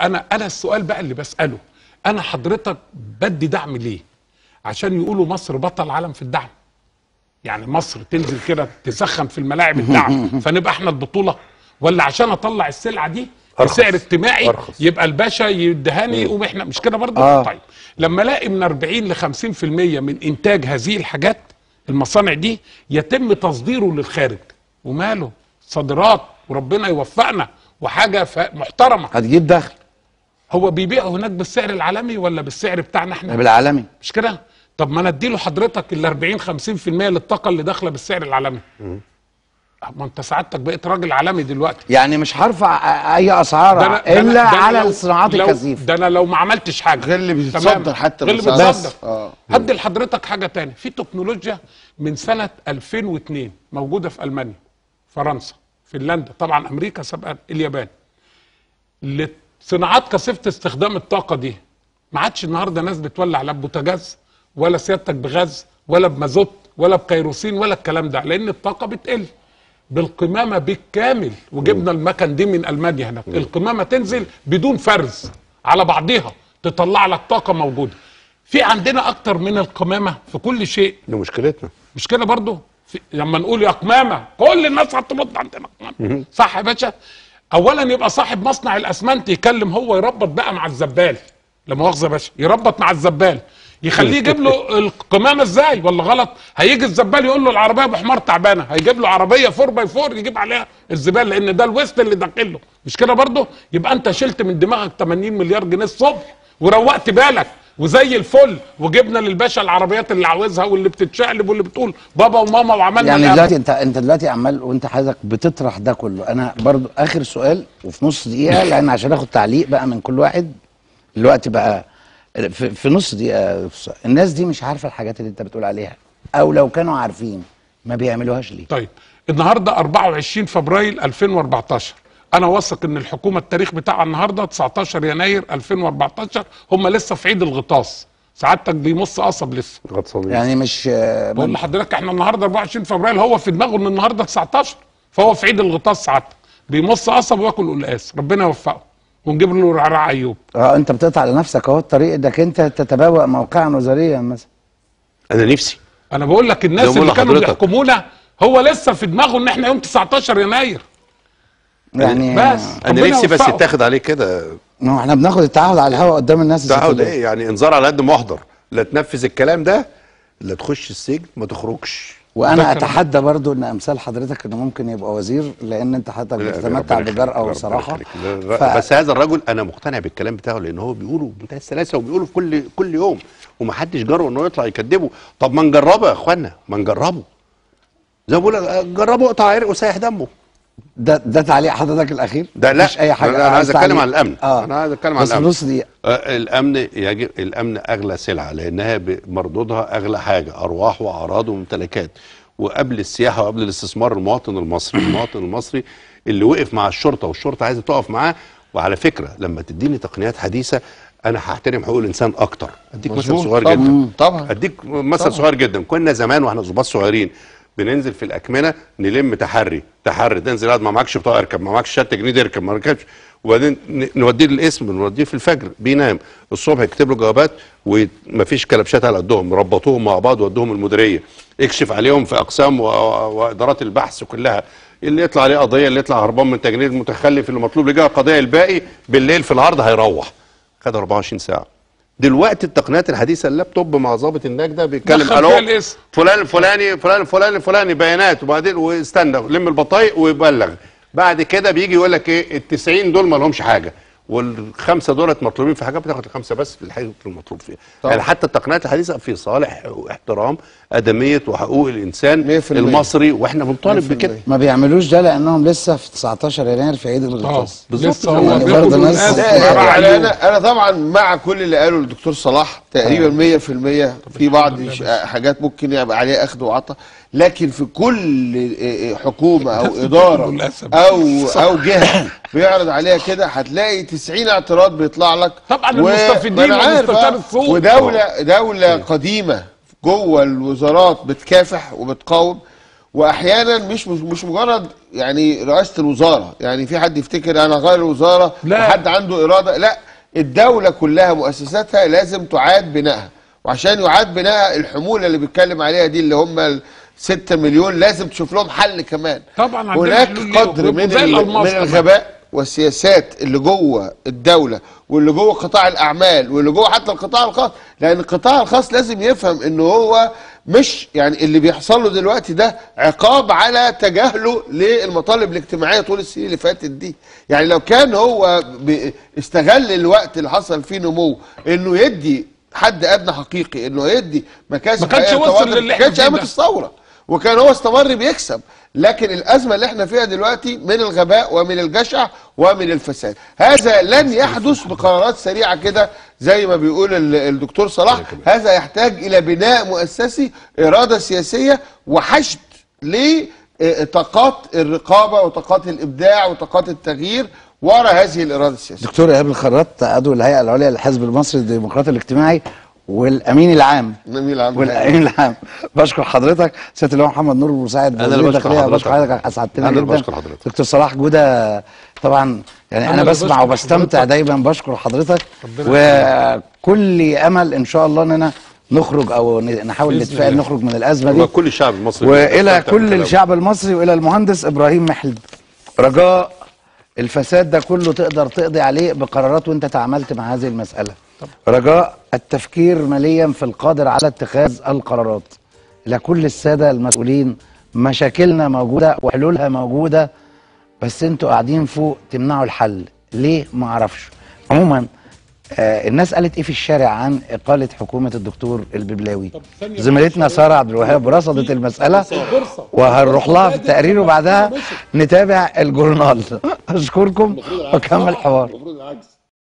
انا انا السؤال بقى اللي بساله انا حضرتك بدي دعم ليه عشان يقولوا مصر بطل عالم في الدعم يعني مصر تنزل كده تسخن في الملاعب الدعم فنبقى احنا البطوله ولا عشان اطلع السلعه دي بسعر اجتماعي أرخص. يبقى الباشا يدهاني يقوم احنا مش كده برضه آه. طيب لما الاقي من 40 ل 50% من انتاج هذه الحاجات المصانع دي يتم تصديره للخارج وماله صادرات وربنا يوفقنا وحاجه محترمه هتجيب دخل هو بيبيع هناك بالسعر العالمي ولا بالسعر بتاعنا احنا يعني بالعالمي مش كده طب ما انا اديله حضرتك ال 40 50% للطاقه اللي داخله بالسعر العالمي ما انت سعادتك بقيت راجل عالمي دلوقتي يعني مش هرفع اي اسعار الا ده أنا على الصناعات الكثيفه ده انا لو ما عملتش حاجه غير اللي بيتصدر حتى غير اللي بيتصدر آه. هدي لحضرتك حاجه ثانيه في تكنولوجيا من سنه 2002 موجوده في المانيا فرنسا فنلندا طبعا امريكا سبقت اليابان لصناعات كثيفه استخدام الطاقه دي ما عادش النهارده ناس بتولع لا ببوتاجاز ولا سيادتك بغاز ولا بمازوت ولا بكيروسين ولا الكلام ده لان الطاقه بتقل بالقمامه بالكامل وجبنا المكن دي من المانيا هنا القمامه تنزل بدون فرز على بعضها تطلع لك طاقه موجوده في عندنا اكتر من القمامه في كل شيء دي مشكلتنا مشكله برضه لما نقول يا قمامه كل الناس هتمط عندنا صح يا باشا اولا يبقى صاحب مصنع الاسمنت يكلم هو يربط بقى مع الزبال لا مؤاخذه يا باشا يربط مع الزبال يخليه يجيب له القمامه ازاي ولا غلط هيجي الزبال يقول له العربيه بحمار تعبانه هيجيب له عربيه 4 باي 4 يجيب عليها الزبال لان ده الويست اللي داخله مش كده برضه يبقى انت شلت من دماغك 80 مليار جنيه الصبح وروقت بالك وزي الفل وجبنا للباشا العربيات اللي عاوزها واللي بتتشقلب واللي بتقول بابا وماما وعملنا يعني دلوقتي انت انت دلوقتي عمال وانت حضرتك بتطرح ده كله انا برضو اخر سؤال وفي نص دقيقه لان عشان اخد تعليق بقى من كل واحد الوقت بقى في, في نص دقيقه الناس دي مش عارفه الحاجات اللي انت بتقول عليها او لو كانوا عارفين ما بيعملوهاش ليه طيب النهارده 24 فبراير 2014 انا واثق ان الحكومه التاريخ بتاعها النهارده 19 يناير 2014 هم لسه في عيد الغطاس سعادتك بيمص قصب لسه غطسانين يعني مش بقول لحضرتك احنا النهارده 24 فبراير هو في دماغه ان النهارده 19 فهو في عيد الغطاس سعادتك بيمص قصب وياكل قلقاس ربنا يوفقه ونجيب له رعراع ايوب اه انت بتقطع لنفسك اهو الطريق انك انت تتبوأ موقعا وزاريا مثلا انا نفسي انا بقول لك الناس اللي كانوا بيحكمونا هو لسه في دماغه ان احنا يوم 19 يناير يعني, يعني بس انا نفسي بس يتاخد عليه كده ما احنا بناخد التعهد على الهواء قدام الناس تعهد ايه يعني انذار على قد محضر لا تنفذ الكلام ده لا تخش السجن ما تخرجش وانا اتحدى برضو ان امثال حضرتك انه ممكن يبقى وزير لان انت حضرتك بتتمتع بجرأه وصراحه ف... بس هذا الرجل انا مقتنع بالكلام بتاعه لان هو بيقوله بمنتهى السلاسه وبيقوله في كل كل يوم ومحدش جرؤ انه يطلع يكذبه طب ما نجربه يا اخوانا ما نجربه زي ما بقول جربه اقطع عرق وسايح دمه ده ده تعليق حضرتك الاخير ده لا مش اي حاجه انا عايز اتكلم عن الامن آه. انا عايز اتكلم عن الامن بس نص دقيقه آه الامن يجب الامن اغلى سلعه لانها مردودها اغلى حاجه ارواح واعراض وممتلكات وقبل السياحه وقبل الاستثمار المواطن المصري المواطن المصري اللي وقف مع الشرطه والشرطه عايزه تقف معاه وعلى فكره لما تديني تقنيات حديثه انا هحترم حقوق الانسان اكتر اديك مثل صغير طبعًا. جدا طبعا اديك مثل صغير جدا كنا زمان واحنا ظباط صغيرين بننزل في الاكمنه نلم تحري تحري تنزل اقعد ما معكش بطاقه اركب ما معكش شات جنيه اركب ما ركبش وبعدين نوديه للقسم نوديه في الفجر بينام الصبح يكتب له جوابات ومفيش كلبشات على قدهم ربطوهم مع بعض ودوهم المديريه اكشف عليهم في اقسام وادارات البحث كلها اللي يطلع عليه قضيه اللي يطلع هربان من تجنيد المتخلف اللي مطلوب لجهه قضيه الباقي بالليل في العرض هيروح خد 24 ساعه دلوقتي التقنيات الحديثه اللابتوب مع ظابط النجده بيتكلم الو فلان الفلاني فلان الفلاني فلاني بيانات وبعدين واستنى لم البطايق ويبلغ بعد كده بيجي يقول لك ايه ال 90 دول ما لهمش حاجه والخمسه دولت مطلوبين في حاجه بتاخد الخمسه بس في الحاجه المطلوب فيها طبعا. يعني حتى التقنيات الحديثه في صالح واحترام ادميه وحقوق الانسان المصري واحنا بنطالب بكده ما بيعملوش ده لانهم لسه في 19 يناير في عيد الغطاس آه، بالظبط يعني برضه ناس انا انا طبعا مع كل اللي قاله الدكتور صلاح تقريبا 100% آه. في, في بعض حاجات ممكن يبقى عليها اخذ وعطى لكن في كل آه، حكومه او اداره او او جهه بيعرض عليها كده هتلاقي 90 اعتراض بيطلع لك طبعا و... المستفيدين ومستفيد السوق آه. ودوله آه. دوله إيه. قديمه جوه الوزارات بتكافح وبتقاوم واحيانا مش مش مجرد يعني رئاسه الوزاره يعني في حد يفتكر انا غير الوزاره لا. حد عنده اراده لا الدوله كلها مؤسساتها لازم تعاد بنائها وعشان يعاد بناء الحموله اللي بيتكلم عليها دي اللي هم ال 6 مليون لازم تشوف لهم حل كمان طبعا هناك قدر من, من الغباء والسياسات اللي جوه الدوله واللي جوه قطاع الاعمال واللي جوه حتى القطاع الخاص لان القطاع الخاص لازم يفهم ان هو مش يعني اللي بيحصل له دلوقتي ده عقاب على تجاهله للمطالب الاجتماعيه طول السنين اللي فاتت دي يعني لو كان هو استغل الوقت اللي حصل فيه نمو انه يدي حد ادنى حقيقي انه يدي مكاسب ما كانش وصل للي ما كانش قامت الثوره وكان هو استمر بيكسب لكن الازمه اللي احنا فيها دلوقتي من الغباء ومن الجشع ومن الفساد هذا لن يحدث بقرارات سريعة كده زي ما بيقول الدكتور صلاح هذا يحتاج إلى بناء مؤسسي إرادة سياسية وحشد لطاقات الرقابة وطاقات الإبداع وطاقات التغيير وراء هذه الإرادة السياسية دكتور إيهاب الخراط عضو الهيئة العليا للحزب المصري الديمقراطي الاجتماعي والامين العام الامين العام والامين العام بشكر حضرتك سياده اللواء محمد نور المساعد انا اللي بشكر حضرتك بشكر حضرتك انا اللي بشكر حضرتك دكتور صلاح جوده طبعا يعني انا بسمع وبستمتع دايما بشكر حضرتك وكل امل ان شاء الله ان انا نخرج او نحاول نتفائل نخرج من الازمه دي كل الشعب المصري والى كل الشعب المصري والى المهندس ابراهيم محلب رجاء الفساد ده كله تقدر تقضي عليه بقرارات وانت تعاملت مع هذه المساله رجاء التفكير ماليا في القادر على اتخاذ القرارات لكل السادة المسؤولين مشاكلنا موجودة وحلولها موجودة بس انتوا قاعدين فوق تمنعوا الحل ليه ما اعرفش عموما آه الناس قالت ايه في الشارع عن اقاله حكومه الدكتور الببلاوي زميلتنا ساره عبد الوهاب رصدت المساله وهنروح لها في التقرير وبعدها نتابع الجورنال اشكركم وكمل حوار